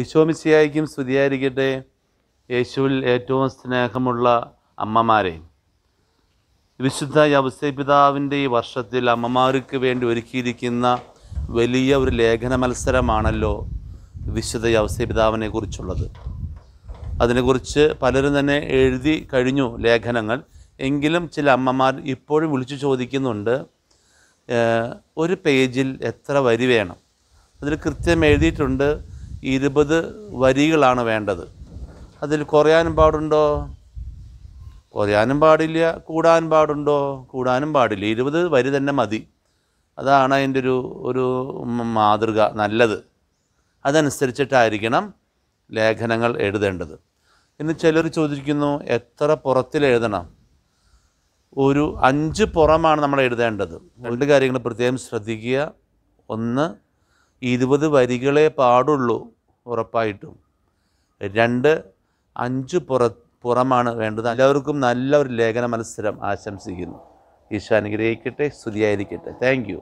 ഈശോമിശിയായിക്കും സ്തുതിയായിരിക്കട്ടെ യേശുവിൽ ഏറ്റവും സ്നേഹമുള്ള അമ്മമാരെ വിശുദ്ധ യവസപിതാവിൻ്റെ ഈ വർഷത്തിൽ അമ്മമാർക്ക് വേണ്ടി ഒരുക്കിയിരിക്കുന്ന വലിയ ഒരു ലേഖന മത്സരമാണല്ലോ വിശുദ്ധ യവസപിതാവിനെ കുറിച്ചുള്ളത് അതിനെക്കുറിച്ച് പലരും തന്നെ എഴുതി കഴിഞ്ഞു ലേഖനങ്ങൾ എങ്കിലും ചില അമ്മമാർ ഇപ്പോഴും വിളിച്ചു ചോദിക്കുന്നുണ്ട് ഒരു പേജിൽ എത്ര വരി വേണം അതിൽ കൃത്യം എഴുതിയിട്ടുണ്ട് ഇരുപത് വരികളാണ് വേണ്ടത് അതിൽ കുറയാനും പാടുണ്ടോ കുറയാനും പാടില്ല കൂടാൻ പാടുണ്ടോ കൂടാനും പാടില്ല ഇരുപത് വരി തന്നെ മതി അതാണ് അതിൻ്റെ ഒരു ഒരു മാതൃക നല്ലത് അതനുസരിച്ചിട്ടായിരിക്കണം ലേഖനങ്ങൾ എഴുതേണ്ടത് ഇന്ന് ചിലർ ചോദിക്കുന്നു എത്ര പുറത്തിൽ എഴുതണം ഒരു അഞ്ച് പുറമാണ് നമ്മൾ എഴുതേണ്ടത് രണ്ട് കാര്യങ്ങൾ പ്രത്യേകം ശ്രദ്ധിക്കുക ഒന്ന് ഇരുപത് വരികളെ പാടുള്ളൂ ഉറപ്പായിട്ടും രണ്ട് അഞ്ച് പുറ പുറമാണ് വേണ്ടത് എല്ലാവർക്കും നല്ല ഒരു ലേഖന മത്സരം ആശംസിക്കുന്നു ഈശോ അനുഗ്രഹിക്കട്ടെ സ്തുതിയായിരിക്കട്ടെ താങ്ക്